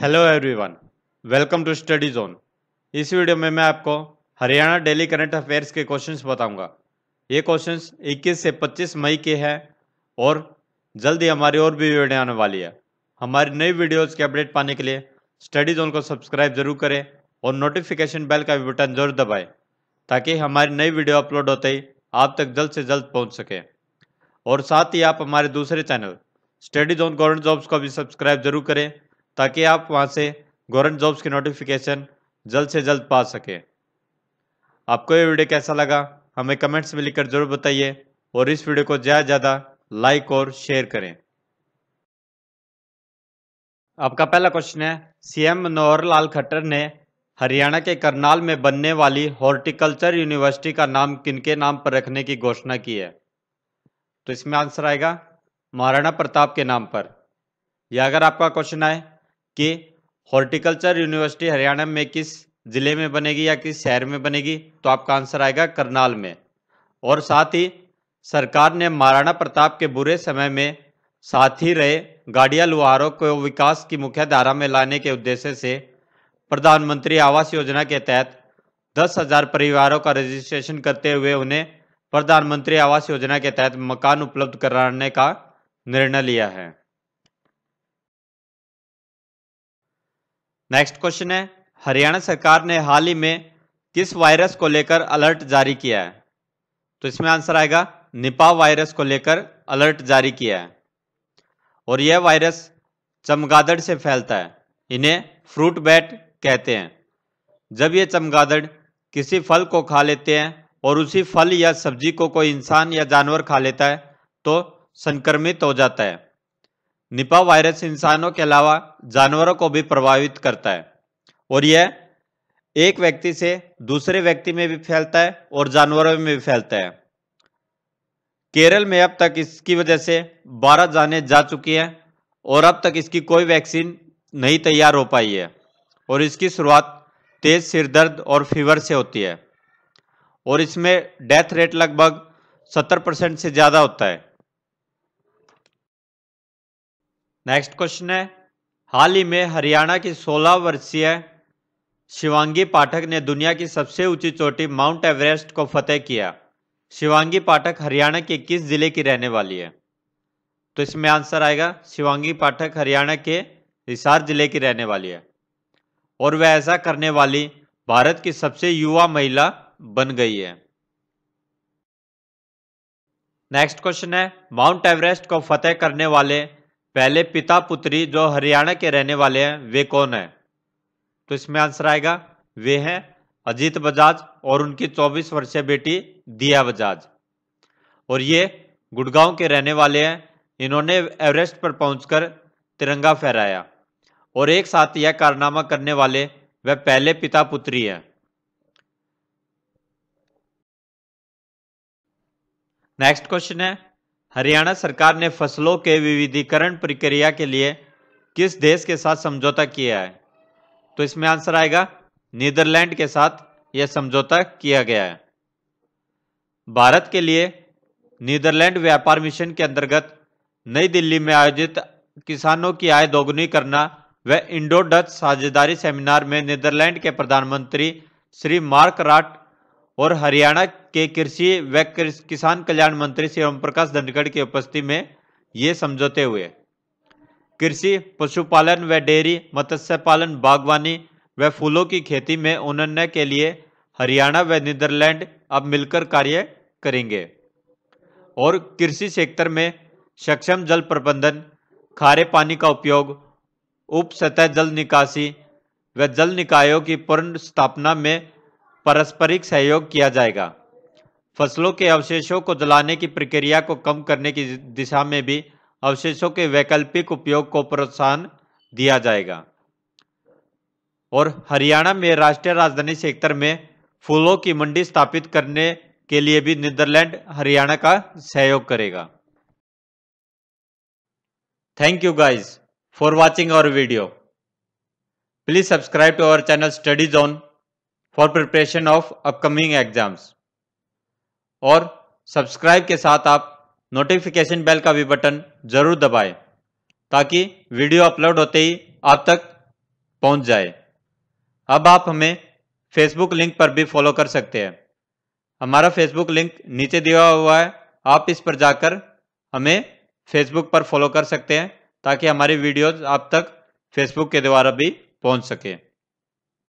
hello everyone welcome to study zone इस video में मैं आपको हरियाणा डेली करंट अफेयर्स के क्वेश्चंस बताऊंगा ये क्वेश्चंस 21 से 25 मई के हैं और जल्दी हमारी और भी वीडियो आने वाली है हमारी नई वीडियोस के अपडेट पाने के लिए स्टडी जोन को सब्सक्राइब जरूर करें और नोटिफिकेशन बेल का भी बटन जरूर दबाएँ ताकि हमारी नई वीडियो अपलोड होते ही आप तक जल्द से जल्द पहुँच सकें और साथ ही आप हमारे दूसरे channel study zone government jobs को भी सब्सक्राइब जरूर करें ताकि आप वहाँ से गवर्नमेंट जॉब्स की नोटिफिकेशन जल्द से जल्द पा सकें आपको ये वीडियो कैसा लगा हमें कमेंट्स में लिखकर जरूर बताइए और इस वीडियो को ज़्यादा ज़्यादा लाइक और शेयर करें आपका पहला क्वेश्चन है सीएम मनोहर लाल खट्टर ने हरियाणा के करनाल में बनने वाली हॉर्टिकल्चर यूनिवर्सिटी का नाम किनके नाम पर रखने की घोषणा की है तो इसमें आंसर आएगा महाराणा प्रताप के नाम पर या अगर आपका क्वेश्चन आए कि हॉर्टिकल्चर यूनिवर्सिटी हरियाणा में किस ज़िले में बनेगी या किस शहर में बनेगी तो आपका आंसर आएगा करनाल में और साथ ही सरकार ने महाराणा प्रताप के बुरे समय में साथ ही रहे गाड़िया लुहारों को विकास की मुख्य धारा में लाने के उद्देश्य से प्रधानमंत्री आवास योजना के तहत दस हजार परिवारों का रजिस्ट्रेशन करते हुए उन्हें प्रधानमंत्री आवास योजना के तहत मकान उपलब्ध कराने का निर्णय लिया है नेक्स्ट क्वेश्चन है हरियाणा सरकार ने हाल ही में किस वायरस को लेकर अलर्ट जारी किया है तो इसमें आंसर आएगा निपा वायरस को लेकर अलर्ट जारी किया है और यह वायरस चमगादड़ से फैलता है इन्हें फ्रूट बैट कहते हैं जब ये चमगादड़ किसी फल को खा लेते हैं और उसी फल या सब्जी को कोई इंसान या जानवर खा लेता है तो संक्रमित हो जाता है निपा वायरस इंसानों के अलावा जानवरों को भी प्रभावित करता है और यह एक व्यक्ति से दूसरे व्यक्ति में भी फैलता है और जानवरों में भी फैलता है केरल में अब तक इसकी वजह से 12 जाने जा चुकी हैं और अब तक इसकी कोई वैक्सीन नहीं तैयार हो पाई है और इसकी शुरुआत तेज सिरदर्द और फीवर से होती है और इसमें डेथ रेट लगभग 70 परसेंट से ज़्यादा होता है नेक्स्ट क्वेश्चन है हाल ही में हरियाणा की 16 वर्षीय शिवांगी पाठक ने दुनिया की सबसे ऊंची चोटी माउंट एवरेस्ट को फतेह किया शिवांगी पाठक हरियाणा के किस जिले की रहने वाली है तो इसमें आंसर आएगा शिवांगी पाठक हरियाणा के हिसार जिले की रहने वाली है और वह ऐसा करने वाली भारत की सबसे युवा महिला बन गई है नेक्स्ट क्वेश्चन है माउंट एवरेस्ट को फतेह करने वाले पहले पिता पुत्री जो हरियाणा के रहने वाले हैं वे कौन है तो इसमें आंसर आएगा वे हैं अजीत बजाज और उनकी 24 वर्षीय बेटी दिया बजाज और ये गुड़गांव के रहने वाले हैं इन्होंने एवरेस्ट पर पहुंचकर तिरंगा फहराया और एक साथ यह कारनामा करने वाले वह पहले पिता पुत्री हैं नेक्स्ट क्वेश्चन है हरियाणा सरकार ने फसलों के विविधीकरण प्रक्रिया के लिए किस देश के साथ समझौता किया है तो इसमें आंसर आएगा नीदरलैंड के साथ यह समझौता किया गया है भारत के लिए नीदरलैंड व्यापार मिशन के अंतर्गत नई दिल्ली में आयोजित किसानों की आय दोगुनी करना व इंडो डच साझेदारी सेमिनार में नीदरलैंड के प्रधानमंत्री श्री मार्क राट और हरियाणा के कृषि व किसान कल्याण मंत्री श्री ओम प्रकाश धनखड़ की उपस्थिति में ये समझौते हुए कृषि पशुपालन व डेयरी मत्स्य पालन बागवानी व फूलों की खेती में उन्नयन के लिए हरियाणा व नीदरलैंड अब मिलकर कार्य करेंगे और कृषि क्षेत्र में सक्षम जल प्रबंधन खारे पानी का उपयोग उप सतह जल निकासी व जल निकायों की पूर्ण स्थापना में पारस्परिक सहयोग किया जाएगा फसलों के अवशेषों को जलाने की प्रक्रिया को कम करने की दिशा में भी अवशेषों के वैकल्पिक उपयोग को प्रोत्साहन दिया जाएगा और हरियाणा में राष्ट्रीय राजधानी सेक्टर में फूलों की मंडी स्थापित करने के लिए भी नीदरलैंड हरियाणा का सहयोग करेगा thank you guys for watching our video please subscribe to our channel study zone for preparation of upcoming exams और सब्सक्राइब के साथ आप नोटिफिकेशन बेल का भी बटन जरूर दबाएं ताकि वीडियो अपलोड होते ही आप तक पहुंच जाए अब आप हमें फेसबुक लिंक पर भी फॉलो कर सकते हैं हमारा फेसबुक लिंक नीचे दिया हुआ है आप इस पर जाकर हमें फेसबुक पर फॉलो कर सकते हैं ताकि हमारी वीडियोज आप तक फेसबुक के द्वारा भी पहुंच सके